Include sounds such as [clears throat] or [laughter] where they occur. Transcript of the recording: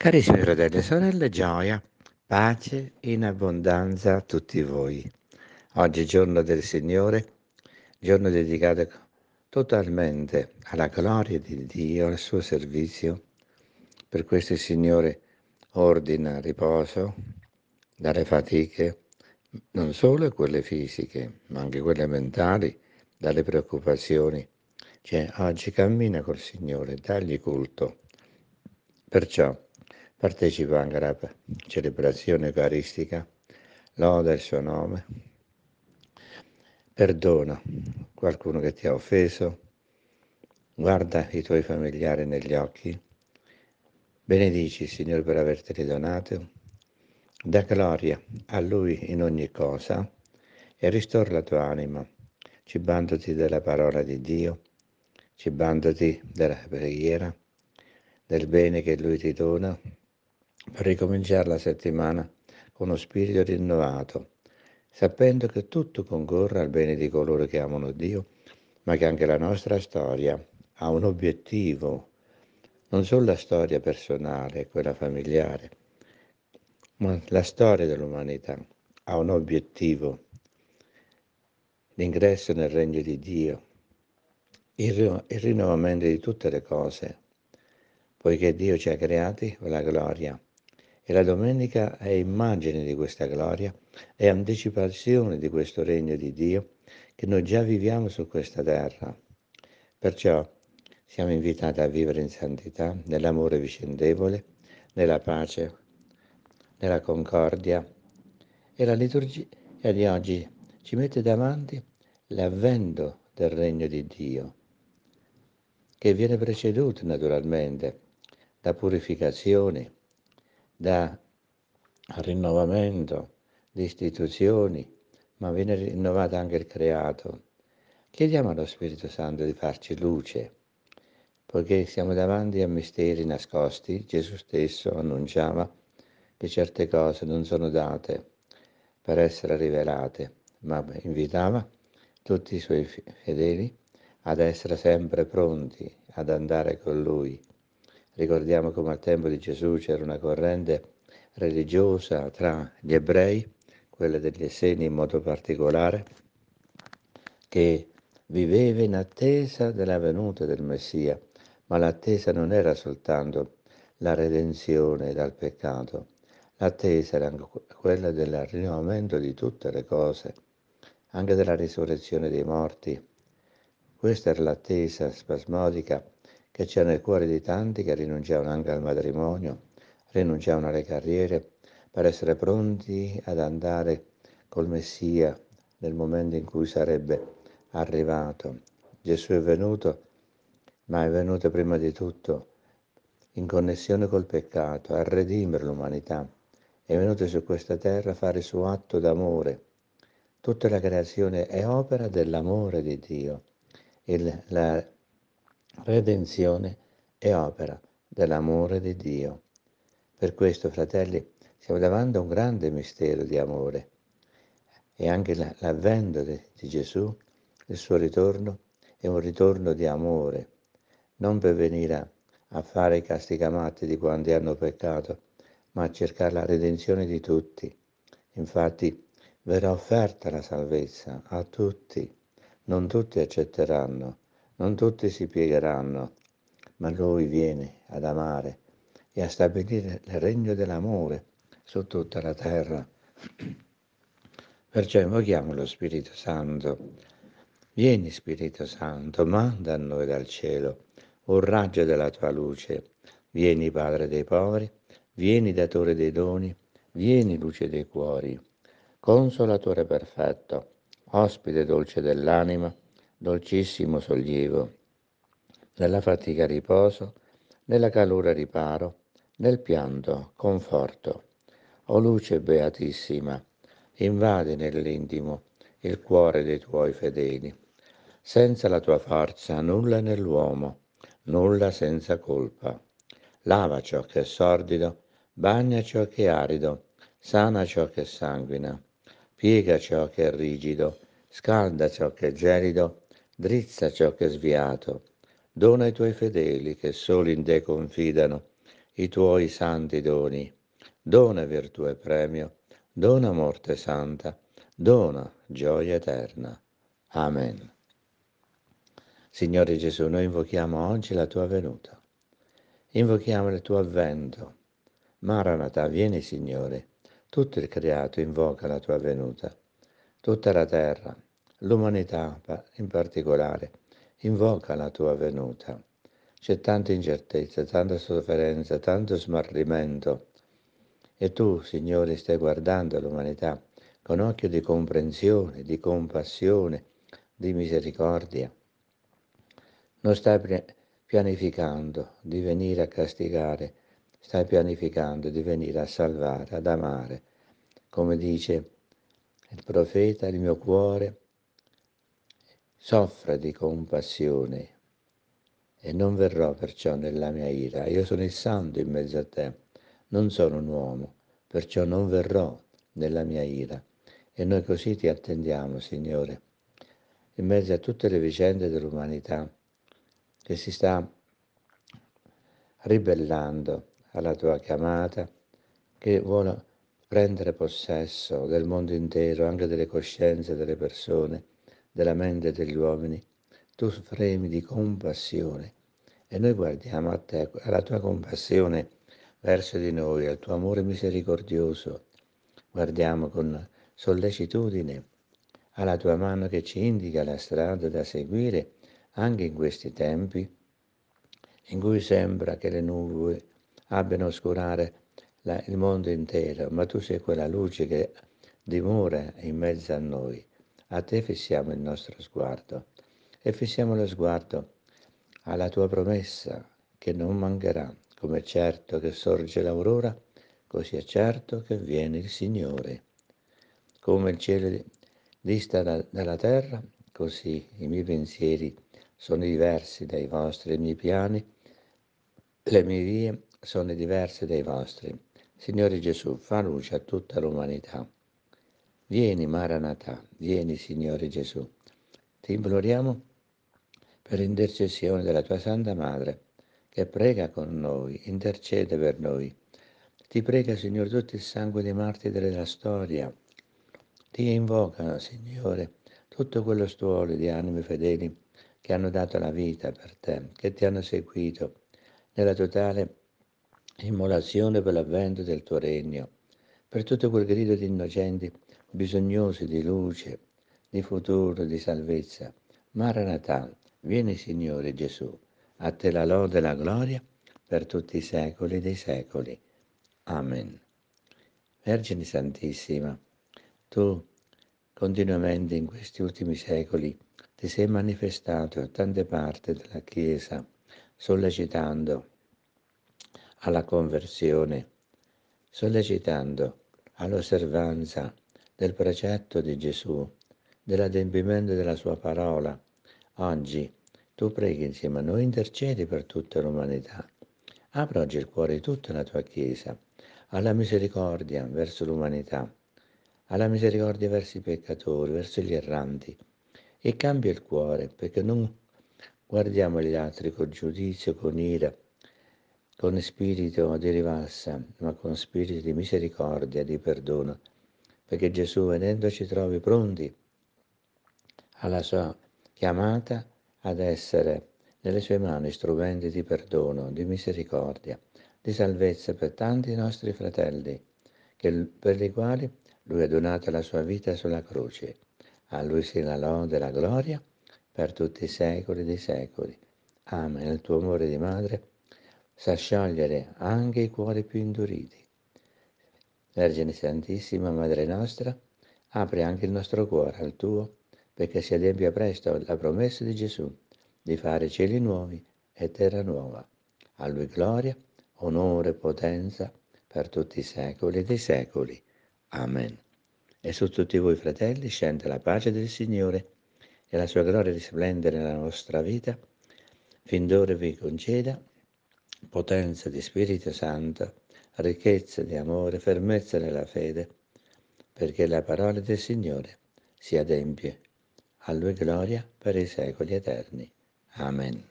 Carissimi fratelli e sorelle, gioia, pace in abbondanza a tutti voi. Oggi è giorno del Signore, giorno dedicato totalmente alla gloria di Dio, al suo servizio. Per questo il Signore ordina riposo dalle fatiche, non solo quelle fisiche, ma anche quelle mentali, dalle preoccupazioni. Cioè, oggi cammina col Signore, dagli culto. Perciò Partecipa anche alla celebrazione eucaristica, loda il suo nome, perdona qualcuno che ti ha offeso, guarda i tuoi familiari negli occhi, benedici il Signore per averteli ridonato, da gloria a Lui in ogni cosa e ristora la tua anima, cibandoti della parola di Dio, cibandoti della preghiera, del bene che Lui ti dona per ricominciare la settimana con uno spirito rinnovato, sapendo che tutto concorre al bene di coloro che amano Dio, ma che anche la nostra storia ha un obiettivo, non solo la storia personale, quella familiare, ma la storia dell'umanità ha un obiettivo, l'ingresso nel regno di Dio, il, il rinnovamento di tutte le cose, poiché Dio ci ha creati con la gloria e la domenica è immagine di questa gloria, è anticipazione di questo regno di Dio che noi già viviamo su questa terra. Perciò siamo invitati a vivere in santità, nell'amore vicendevole, nella pace, nella concordia. E la liturgia di oggi ci mette davanti l'avvento del regno di Dio, che viene preceduto naturalmente da purificazioni, da rinnovamento di istituzioni, ma viene rinnovato anche il creato. Chiediamo allo Spirito Santo di farci luce, poiché siamo davanti a misteri nascosti. Gesù stesso annunciava che certe cose non sono date per essere rivelate, ma invitava tutti i suoi fedeli ad essere sempre pronti ad andare con lui Ricordiamo come al tempo di Gesù c'era una corrente religiosa tra gli ebrei, quella degli Esseni in modo particolare, che viveva in attesa della venuta del Messia, ma l'attesa non era soltanto la redenzione dal peccato, l'attesa era anche quella del rinnovamento di tutte le cose, anche della risurrezione dei morti. Questa era l'attesa spasmodica che c'era nel cuore di tanti che rinunciavano anche al matrimonio, rinunciavano alle carriere per essere pronti ad andare col Messia nel momento in cui sarebbe arrivato. Gesù è venuto, ma è venuto prima di tutto in connessione col peccato, a redimere l'umanità. È venuto su questa terra a fare il suo atto d'amore. Tutta la creazione è opera dell'amore di Dio. Il, la redenzione e opera dell'amore di Dio. Per questo, fratelli, siamo davanti a un grande mistero di amore e anche l'avvento di Gesù, il suo ritorno, è un ritorno di amore, non per venire a fare i castigamati di quanti hanno peccato, ma a cercare la redenzione di tutti. Infatti verrà offerta la salvezza a tutti, non tutti accetteranno, non tutti si piegheranno, ma Lui viene ad amare e a stabilire il regno dell'amore su tutta la terra. [clears throat] Perciò invochiamo lo Spirito Santo. Vieni Spirito Santo, manda a noi dal cielo un raggio della tua luce. Vieni Padre dei poveri, vieni datore dei doni, vieni luce dei cuori. Consolatore perfetto, ospite dolce dell'anima, dolcissimo sollievo, nella fatica riposo, nella calura riparo, nel pianto conforto. O luce beatissima, invadi nell'intimo il cuore dei tuoi fedeli. Senza la tua forza nulla nell'uomo, nulla senza colpa. Lava ciò che è sordido, bagna ciò che è arido, sana ciò che sanguina, piega ciò che è rigido, scalda ciò che è gelido, Drizza ciò che è sviato, dona ai tuoi fedeli che solo in te confidano i tuoi santi doni. Dona virtù e premio, dona morte santa, dona gioia eterna. Amen. Signore Gesù, noi invochiamo oggi la tua venuta, invochiamo il tuo avvento. Maranatha, vieni Signore, tutto il creato invoca la tua venuta, tutta la terra l'umanità in particolare, invoca la tua venuta. C'è tanta incertezza, tanta sofferenza, tanto smarrimento. E tu, Signore, stai guardando l'umanità con occhio di comprensione, di compassione, di misericordia. Non stai pianificando di venire a castigare, stai pianificando di venire a salvare, ad amare. Come dice il profeta, il mio cuore soffra di compassione e non verrò perciò nella mia ira. Io sono il santo in mezzo a te, non sono un uomo, perciò non verrò nella mia ira. E noi così ti attendiamo, Signore, in mezzo a tutte le vicende dell'umanità che si sta ribellando alla tua chiamata, che vuole prendere possesso del mondo intero, anche delle coscienze delle persone della mente degli uomini, tu fremi di compassione e noi guardiamo a te, alla tua compassione verso di noi, al tuo amore misericordioso. Guardiamo con sollecitudine alla tua mano che ci indica la strada da seguire anche in questi tempi in cui sembra che le nuvole abbiano oscurare la, il mondo intero, ma tu sei quella luce che dimora in mezzo a noi. A te fissiamo il nostro sguardo e fissiamo lo sguardo alla tua promessa che non mancherà, come è certo che sorge l'aurora, così è certo che viene il Signore. Come il cielo dista da, dalla terra, così i miei pensieri sono diversi dai vostri, i miei piani, le mie vie sono diverse dai vostri. Signore Gesù, fa luce a tutta l'umanità. Vieni Maranatha, vieni Signore Gesù. Ti imploriamo per intercessione della tua Santa Madre, che prega con noi, intercede per noi. Ti prega, Signore, tutto il sangue dei martiri della storia. Ti invocano, Signore, tutto quello stuolo di anime fedeli che hanno dato la vita per te, che ti hanno seguito nella totale immolazione per l'avvento del tuo regno, per tutto quel grido di innocenti bisognosi di luce, di futuro, di salvezza. Maranatha, vieni Signore Gesù, a te la lode e la gloria per tutti i secoli dei secoli. Amen. Vergine Santissima, tu continuamente in questi ultimi secoli ti sei manifestato a tante parti della Chiesa, sollecitando alla conversione, sollecitando all'osservanza del precetto di Gesù, dell'adempimento della sua parola. Oggi tu preghi insieme a noi, intercedi per tutta l'umanità. Apri oggi il cuore di tutta la tua Chiesa alla misericordia verso l'umanità, alla misericordia verso i peccatori, verso gli erranti e cambia il cuore perché non guardiamo gli altri con giudizio, con ira, con spirito di rivassa, ma con spirito di misericordia, di perdono perché Gesù venendo ci trovi pronti alla sua chiamata ad essere nelle sue mani strumenti di perdono, di misericordia, di salvezza per tanti nostri fratelli, che, per i quali lui ha donato la sua vita sulla croce. A lui sia la lode e la gloria per tutti i secoli dei secoli. Amen. Il tuo amore di madre sa sciogliere anche i cuori più induriti Vergine Santissima, Madre nostra, apri anche il nostro cuore al tuo, perché si adempia presto la promessa di Gesù di fare cieli nuovi e terra nuova. A lui gloria, onore e potenza per tutti i secoli dei secoli. Amen. E su tutti voi fratelli scende la pace del Signore e la sua gloria risplende nella nostra vita, fin d'ora vi conceda potenza di Spirito Santo ricchezza di amore, fermezza nella fede, perché la parola del Signore si adempie. A Lui gloria per i secoli eterni. Amen.